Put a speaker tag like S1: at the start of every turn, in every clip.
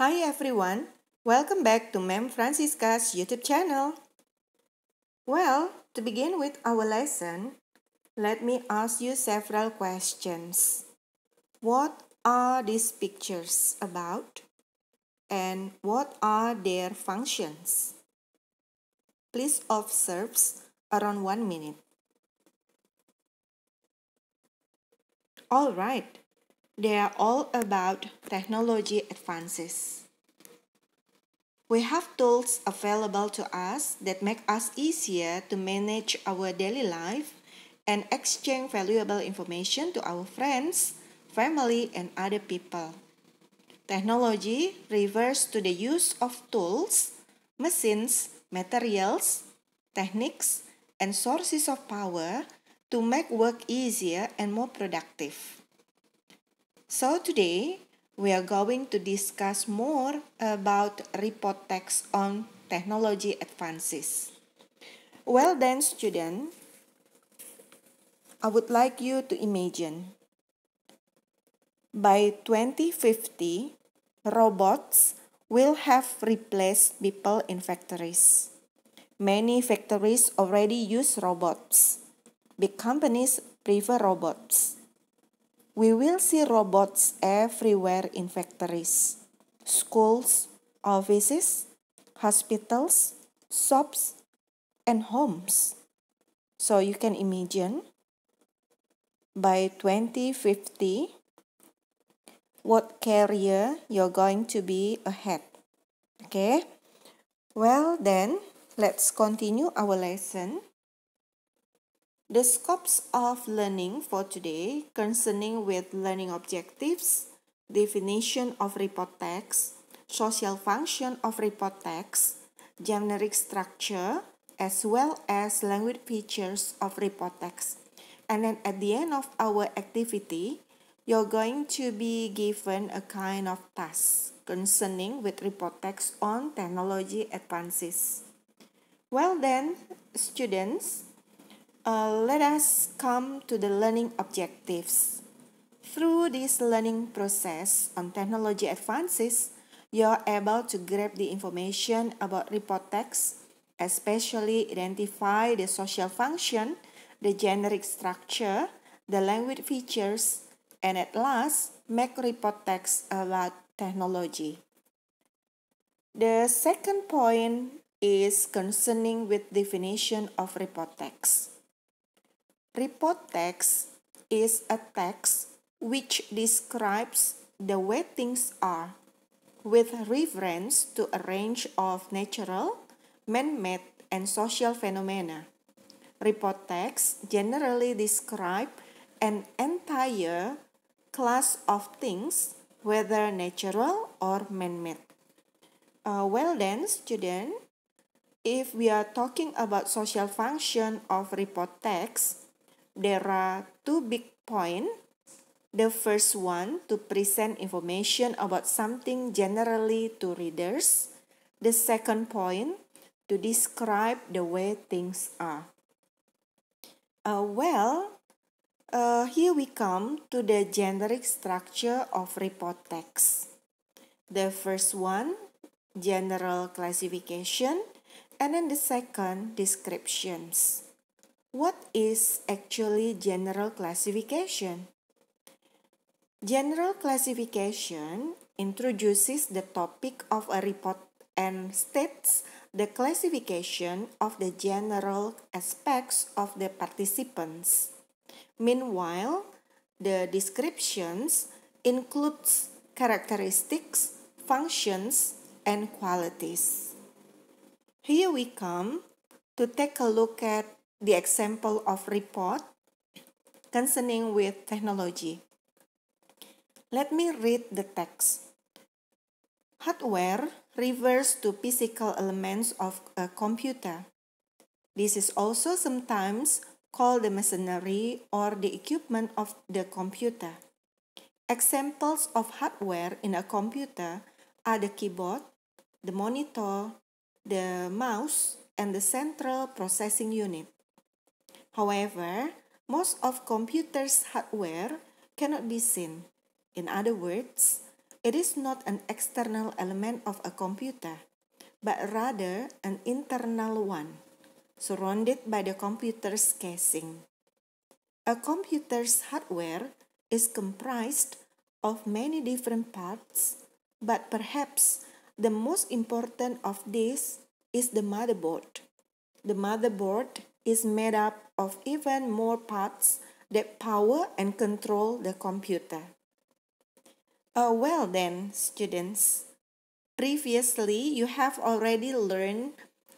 S1: Hi everyone, welcome back to Mem Francisca's YouTube channel. Well, to begin with our lesson, let me ask you several questions. What are these pictures about? And what are their functions? Please observe around one minute. All right, They are all about technology advances. We have tools available to us that make us easier to manage our daily life and exchange valuable information to our friends, family, and other people. Technology refers to the use of tools, machines, materials, techniques, and sources of power to make work easier and more productive. So today we are going to discuss more about report text on technology advances. Well then student, I would like you to imagine by 2050 robots will have replaced people in factories. Many factories already use robots. Big companies prefer robots we will see robots everywhere in factories, schools, offices, hospitals, shops, and homes. So you can imagine by 2050 what career you're going to be ahead. Okay? Well, then let's continue our lesson. The scopes of learning for today concerning with learning objectives, definition of report text, social function of report text, generic structure, as well as language features of report text. And then at the end of our activity, you're going to be given a kind of task concerning with report text on technology advances. Well then, students, uh, let us come to the learning objectives. Through this learning process on technology advances, you're able to grab the information about report text, especially identify the social function, the generic structure, the language features, and at last, make report text about technology. The second point is concerning with definition of report text. Report text is a text which describes the way things are with reference to a range of natural, man-made, and social phenomena. Report texts generally describe an entire class of things, whether natural or man-made. Uh, well then, student, if we are talking about social function of report text, there are two big points. The first one to present information about something generally to readers. The second point to describe the way things are. Uh, well, uh, here we come to the generic structure of report text. The first one, general classification, and then the second, descriptions. What is actually general classification? General classification introduces the topic of a report and states the classification of the general aspects of the participants. Meanwhile, the descriptions includes characteristics, functions, and qualities. Here we come to take a look at the example of report concerning with technology. Let me read the text. Hardware refers to physical elements of a computer. This is also sometimes called the machinery or the equipment of the computer. Examples of hardware in a computer are the keyboard, the monitor, the mouse, and the central processing unit. However, most of computers' hardware cannot be seen. In other words, it is not an external element of a computer, but rather an internal one, surrounded by the computer's casing. A computer's hardware is comprised of many different parts, but perhaps the most important of these is the motherboard. The motherboard is made up of even more parts that power and control the computer. Uh, well then, students, previously you have already learned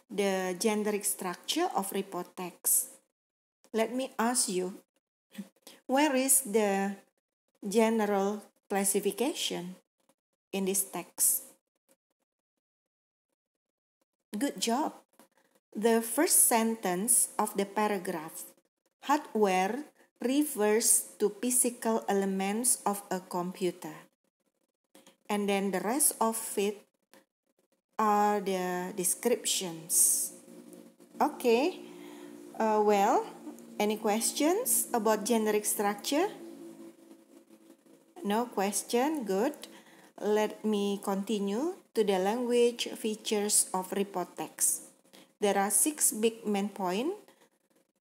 S1: the generic structure of report text. Let me ask you, where is the general classification in this text? Good job. the first sentence of the paragraph. Hardware refers to physical elements of a computer. And then the rest of it are the descriptions. Okay, uh, well, any questions about generic structure? No question, good. Let me continue to the language features of report text. there are six big main points.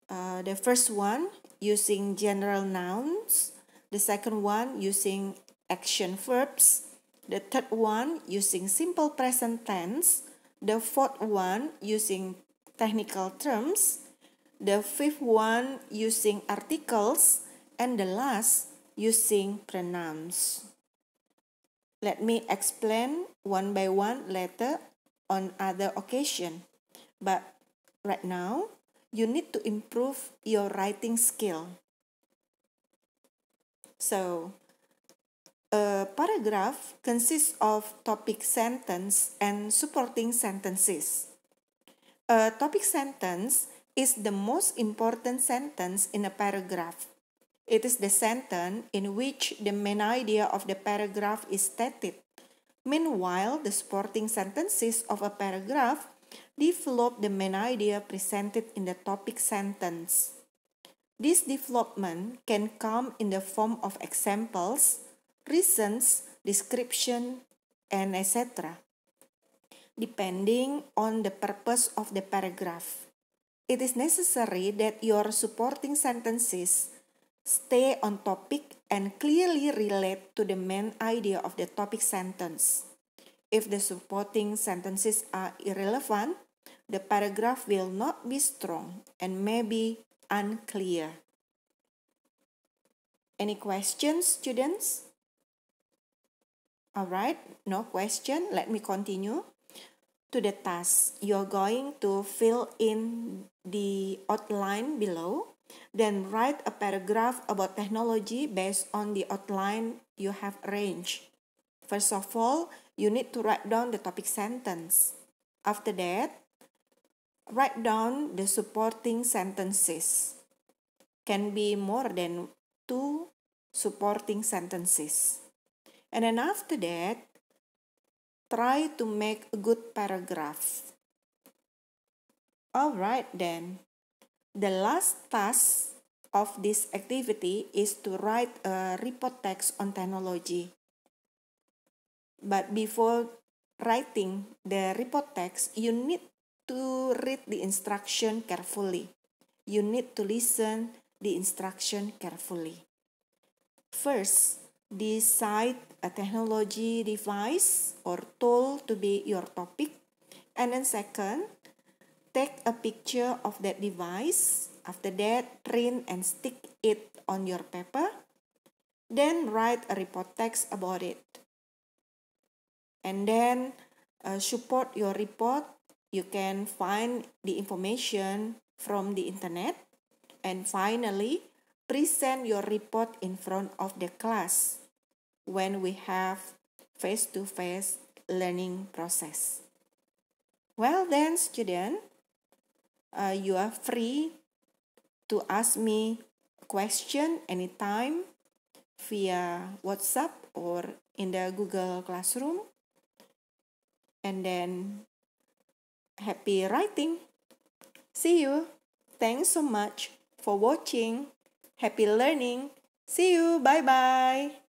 S1: Uh, the first one using general nouns, the second one using action verbs, the third one using simple present tense, the fourth one using technical terms, the fifth one using articles, and the last using pronouns. Let me explain one by one later on other occasion. But right now, you need to improve your writing skill. So, a paragraph consists of topic sentence and supporting sentences. A topic sentence is the most important sentence in a paragraph. It is the sentence in which the main idea of the paragraph is stated. Meanwhile, the supporting sentences of a paragraph Develop the main idea presented in the topic sentence. This development can come in the form of examples, reasons, description, and etc. Depending on the purpose of the paragraph, it is necessary that your supporting sentences stay on topic and clearly relate to the main idea of the topic sentence. If the supporting sentences are irrelevant, the paragraph will not be strong and may be unclear. Any questions, students? All right, no question. Let me continue to the task. You're going to fill in the outline below, then write a paragraph about technology based on the outline you have arranged. First of all, you need to write down the topic sentence. After that, write down the supporting sentences. Can be more than two supporting sentences. And then after that, try to make a good paragraph. Alright then, the last task of this activity is to write a report text on technology. But before writing the report text, you need to read the instruction carefully. You need to listen the instruction carefully. First, decide a technology device or tool to be your topic. And then second, take a picture of that device. After that, print and stick it on your paper. Then write a report text about it and then uh, support your report you can find the information from the internet and finally present your report in front of the class when we have face-to-face learning process well then student uh, you are free to ask me a question anytime via whatsapp or in the google classroom and then happy writing. See you. Thanks so much for watching. Happy learning. See you. Bye bye.